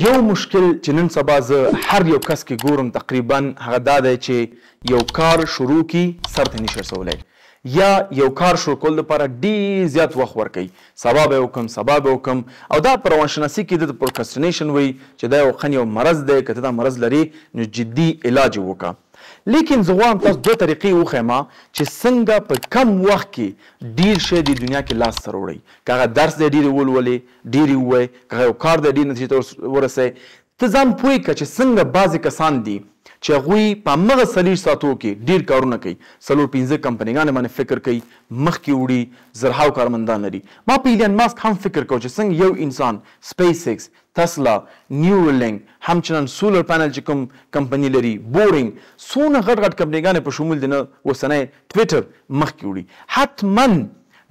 یو مشکل چې نن سبا زه هر یو کس کې ګورم تقریبا هغه دا دی چې یو کار شروع کی سر ته نشي رسولی یا یو کار شروع کول لپاره ډیر زیات وخت ورکوي سبا به وکم سبا به وکم او دا په روانشناسي کې د پروکرستینیشن وایي چې دا یو خن یو مرض دی که ته دا مرض لرې نو جدي علاج یې وکړه لیکن زه غواړم تاسو دوه طریقې وښیم چې څنګه په کم وخت کې ډیر شی د دنیا کې لاس سره وړئ که هغه درس دی ډیر ولولې ډیر ووایې که هغه یو کار دی ډیر نتیجې ته ورسئ ته ځان پوه کړه چې څنګه بعضې کسان دي چې هغه په مغه سلیش ساتو کې ډیر کارونه کوي سلور 15 کمپنیګان باندې فکر کوي مخ کې وړي زرهاو کارمندان لري ما په ایلن ماسک هم فکر کوم چې څنګه یو انسان سپیس ایکس تسلا نیورلینګ همچنان سولر پینل چې کوم کمپنی لري بورینګ څونه غټ غټ کمپنیګان په شمول دي نه وسنه ټویټر مخ کې وړي حتمن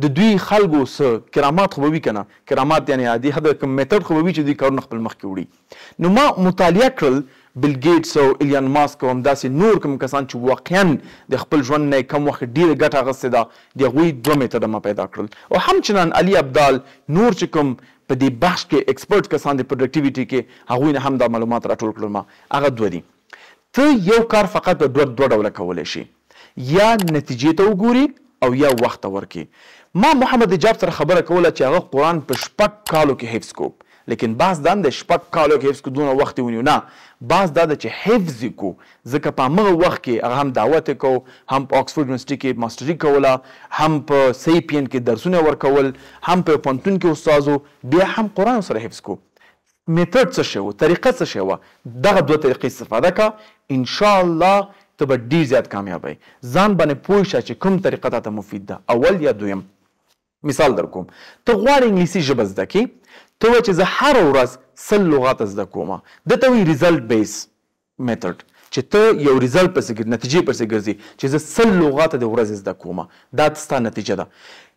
د دوی خلکو سره کرامات خو وی کنه کرامات یعنی عادي حد کوم میتود خو وی چې دوی کارونه خپل مخ کې وړي نو ما مطالعه کړل بل ګیټس او ایلیان ماسک او همداسې نور کوم کسان چې واقعا د خپل ژوند نه کم وخت ډیره ګټه اخیستې ده د هغوی دوه میتده ما پیدا کړل او همچنان علي ابدال نور چې کوم په دې بحث کې اکسپرټ کسان د پروډکټیویټي کې هغوی نه هم دا معلومات راټول کړل ما هغه دوه دي ته یو کار فقط په دوه دوه ډوله کولی شي یا نتیجې ته وګوري او یا وخت ورکي ما محمد جاب سره خبره کوله چې هغه قران په شپږ کالو کې حفظ کوب لیکن باز دا د شپږ کالو کې حفظ کو دونه وخت ونیو نه باز دا د چې حفظ کو ځکه په هغه وخت کې هغه هم دعوت کو هم په اکسفورډ یونیورسيټي کې ماستری کوله هم په سیپین کې درسونه ورکول هم په پونتون کې استادو بیا هم قران سره حفظ کو میتود څه شو طریقه څه شو دغه دوه طریقې استفاده کا ان شاء الله ته به ډیر زیات کامیابی ځان باندې پوه شې چې کوم طریقه ته مفید ده اول یا دویم مثال درکوم ته غواړې انګلیسي ژبه زده کړې ته و چې زه هر ورځ سل لغات زده کوم د ته وی ریزلټ بیس میتھډ چې ته یو ریزلټ پسې ګرځې نتیجې پسې ګرځې چې زه سل لغات د ورځ زده کوم دا ستا نتیجه ده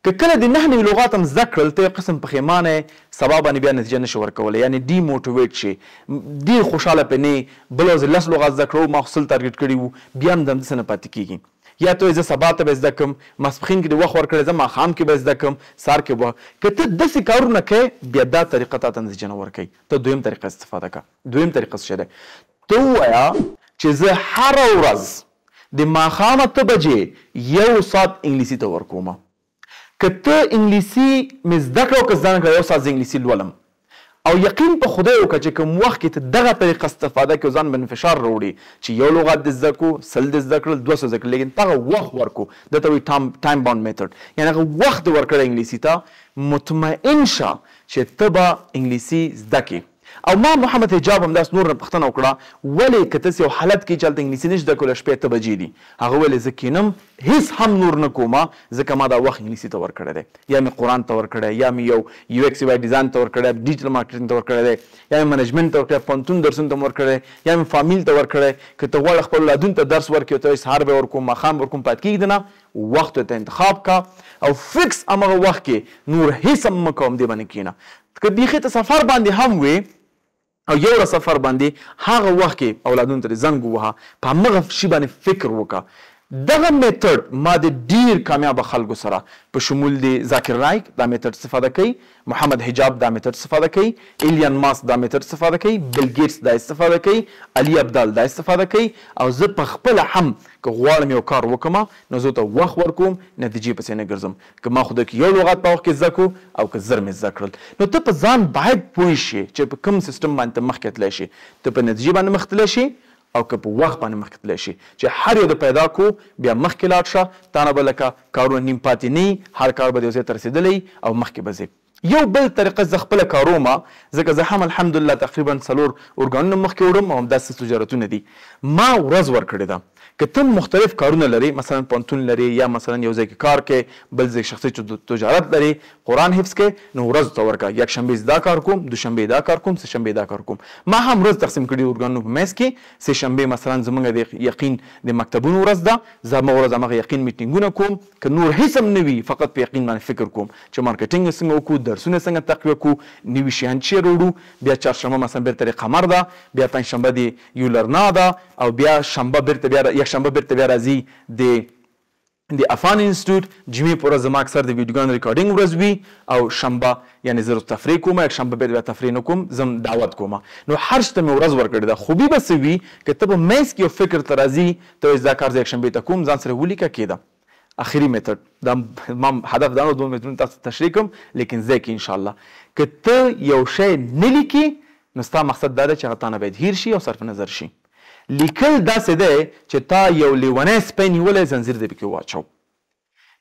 که کله د نه نوي لغات هم زده کړل ته قسم پښیمانه سبا باندې بیا نتیجه نشي ورکولی یعنی ډي موټیویټ شي ډېر خوشحاله پې نه بل ورځ لس لغات زده کړو ما خو سل ټارګېټ کړي وو بیا هم د همداسې نه پاتې کېږي یا ته زه سبا ته به زده کم ماسپخین کې د وخت ورکړی زه ماښام کې به زده کم سار کې به که ته داسې کارونه کوې بیا دا طریقه تا ته نتیجه نه ورکوي ته دویم طریقه استفاده کړه دویم طریقه څه دی ته ووایه چې زه هره ورځ د ماښام اته بجې یو ساعت انګلیسي ته ورکوم که ته انګلیسي مې زده کړه او که زده نه کړه یو ساعت زه انګلیسي لولم او یقین په خدای وکړه چې کوم وخت کې ته دغه طریقه استفاده کې ځان بنفشار وروړي چې یو لغت د زده کو سل د زده کړل 200 زده کړل لیکن تاغه وخت ورکو د ته ټایم ټایم باوند میتھډ یعنی هغه وخت ورکړ انګلیسي ته مطمئن شه چې ته به انګلیسي زده کې او ما محمد حجاب هم داس نور نه پښتنه وکړه ولې که تاسو یو حالت کې چلته انګلیسي نش د کول شپې ته بجې دي هغه ولې زکینم هیڅ هم نور نه کومه ځکه ما دا وخت انګلیسي ته ور کړی دی یا مې قران ته ور کړی یا مې یو یو ایکس وای ډیزاین ته ور کړی ډیجیټل مارکیټینګ ته ور کړی دی یا مې منیجمنت ته ور کړی پونتون درسونه ته ور کړی یا مې فامیل ته ور کړی که ته وړ خپل لادون ته درس ورکې ته سهار به ورکوم مخام ورکوم پات کېږي نه وخت ته انتخاب کا او فکس امغه وخت کې نور هیڅ هم مکوم دی باندې کینا که بیخي ته سفر باندې هم وي او یو را سفر باندې هغه وخت کې اولادونو ته زنګ ووهه په هغه شی باندې فکر وکړه دغه میتھډ ما د ډیر کامیاب خلکو سره په شمول دي ذاکر نایک دا میتھډ استفاده کوي محمد حجاب دا میتھډ استفاده کوي ایلیان ماس دا میتھډ استفاده کوي بل ګیټس دا استفاده کوي علي عبدال دا استفاده کوي او زه په خپل هم که غواړم یو کار وکم نو زه ته وخت ورکوم نتیجې پسې نه ګرځم که ما خو د یو لغت په وخت کې زده کو او که زر مې زده کړل نو ته په ځان باید پوه شې چې په کوم سیستم باندې مخکې تللی شي ته په نتیجې باندې مخ تللی شي او که په وخت باندې مخکې تللی شي چې هر یو د پیدا کو بیا مخکې لاړ شه تا نه به لکه کارونه نیم پاتې نه هر کار به د یو ځای ته رسېدلی او مخکې به ځې یو بل طریقه زه خپله کارومه ځکه زه هم الحمدلله تقریبا څلور ارګانونه مخکې وړم او همداسې تجارتونه دي ما ورځ ورکړې ده که تم مختلف کارونه لري مثلا پانتون لري یا مثلا یو ځای کې کار کې بل ځای شخصي تجارت لري قران حفظ کې نو ورځ ته ورکا یک شنبه دا کار کوم دوشنبه دا کار کوم سه شنبه دا کار کوم ما هم ورځ تقسیم کړی ورګانو په مېس کې سه شنبه مثلا زمونږ د یقین د مکتبونو ورځ ده زما ورځ هغه یقین میټینګونه کوم ک نور هیڅ هم نوي فقط په یقین باندې فکر کوم چې مارکیټینګ څنګه وکړو درسونه څنګه تقویه کوو نوي شیان چې وروړو بیا چهارشنبه مثلا بیرته قمر ده بیا پنځشنبه دی یو لرنا ده او بیا شنبه بیرته بیا یکشنبه بیرته بیا راځي د د افغان انسټیټیوټ جمعې پر ورځ ما اکثر د ویډیوګان ریکارډینګ ورځ وي او شنبه یعنی زه تفریح کوم یک شنبه به تفریح نه کوم زم دعوت کوم نو هر شته مې ورځ ورکړې ده خو به څه وي که ته په مینځ کې یو فکر ته راځي ته دا کار زه یک شنبه ته کوم ځان سره ولیکه کېده اخري میتد دا ما هدف دا نو دوه میتدونه تاسو تشریح کوم لیکن زه کې ان شاء الله که ته یو شی نه لیکي نو ستا مقصد دا ده چې هغه تا نه باید هیر شي او صرف نظر شي لیکل داسې دی چې تا یو لیونی سپی نیولی زنځیر دې پکې واچو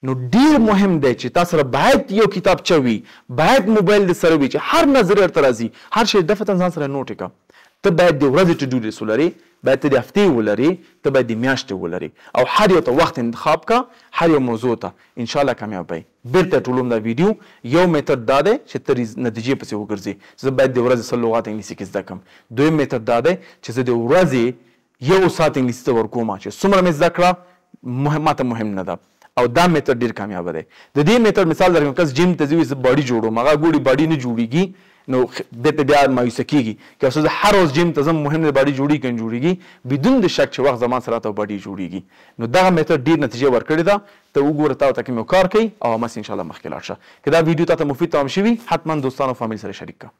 نو ډیر مهم دی چې تا سره باید یو کتابچه وي باید موبایل دې سره وي چې هر نظر ورته راځي هر شی دفعه ځان سره نوټ کړه ته باید د ورځې ټو ډو لیست ولرې باید ته د هفتې ولرې ته باید د میاشتې ولرې او هر یو ته وخت انتخاب کړه هر یو موضوع ته انشاءالله کامیابی بیرته ټولوم دا ویډیو یو میتد دا دی چې ته نتیجې پسې وګرځې زه باید د ورځې سل لغات انګلیسي کې زده کړم دویم میتد دا دی چې زه د ورځې یو سات انګلیسي ته ورکوم چې څومره مې زده کړه مهم ماته مهم نه ده او دا میتھډ ډیر کامیاب دی د دې میتھډ مثال درکوم کس جیم ته ځوي باډي جوړو مګه ګوډي باډي نه جوړیږي نو د ته بیا مایوس کیږي که اوس هر روز جیم ته زم مهم نه باډي جوړی کین جوړیږي بدون د شک چې وخت زمان سره ته باډي جوړیږي نو دا میتھډ ډیر نتیجه ورکړی دا ته وګوره تا ته کوم کار کوي او مس ان شاء الله مخکې لاړ شه که دا ویډیو ته مفید تمام شوي حتما دوستانو فامیل سره شریک کړه